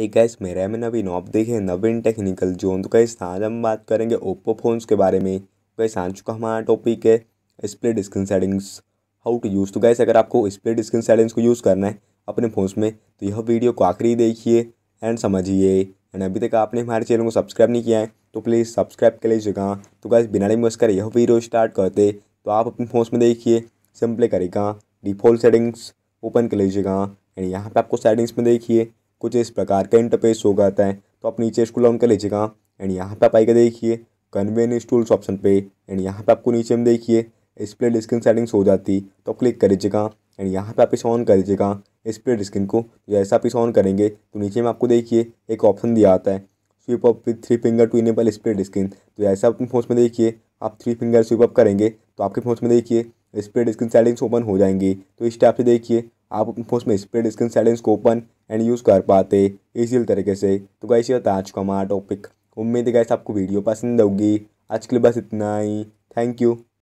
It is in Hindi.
एक गैस मेरा है मैं नवीन आप देखे नवीन टेक्निकल जोन तो कैसे आज हम बात करेंगे ओप्पो फ़ोन्स के बारे में गाइस तो आज चुका हमारा टॉपिक है split screen settings how to use तो गैस अगर आपको स्प्लिट स्क्रीन सेटिंग्स को यूज़ करना है अपने फ़ोन्स में तो यह वीडियो को आखिरी देखिए एंड समझिए एंड अभी तक आपने हमारे चैनल को सब्सक्राइब नहीं किया है तो प्लीज़ सब्सक्राइब कर लीजिएगा तो गैस बिना नहीं कर यह वीडियो स्टार्ट करते तो आप अपने फ़ोन में देखिए सिंपले करेगा डिफ़ॉल्ट सेटिंग्स ओपन कर लीजिएगा एंड यहाँ पर आपको सेटिंग्स में देखिए कुछ इस प्रकार का इंटरफेस हो जाता है तो आप नीचे स्कूल डाउन कर लीजिएगा एंड यहाँ पर आप आइए देखिए कन्वेनियंस टूल्स ऑप्शन पे एंड यहाँ पे आपको नीचे में देखिए डिस्प्ले स्क्रीन सेटिंग्स हो जाती तो आप क्लिक कर लीजिएगा एंड यहाँ पे आप इसे ऑन कर लीजिएगा डिस्प्ले स्क्रीन को तो जैसा आप इसे ऑन करेंगे तो नीचे में आपको देखिए एक ऑप्शन दिया आता है swipe up with three finger to enable split screen तो जैसे आप अपने फोन में देखिए आप थ्री फिंगर स्वीप अप करेंगे तो आपके फोन में देखिए स्प्लिट स्क्रीन सेटिंग्स ओपन हो जाएंगी तो इस टाइप से देखिए आप अपने फोन में स्प्रेड स्क्रीन सेटिंग्स को ओपन एंड यूज़ कर पाते इसी तरीके से तो कैसे होता आज का हमारा टॉपिक उम्मीद है कैसे आपको वीडियो पसंद होगी आज के लिए बस इतना ही थैंक यू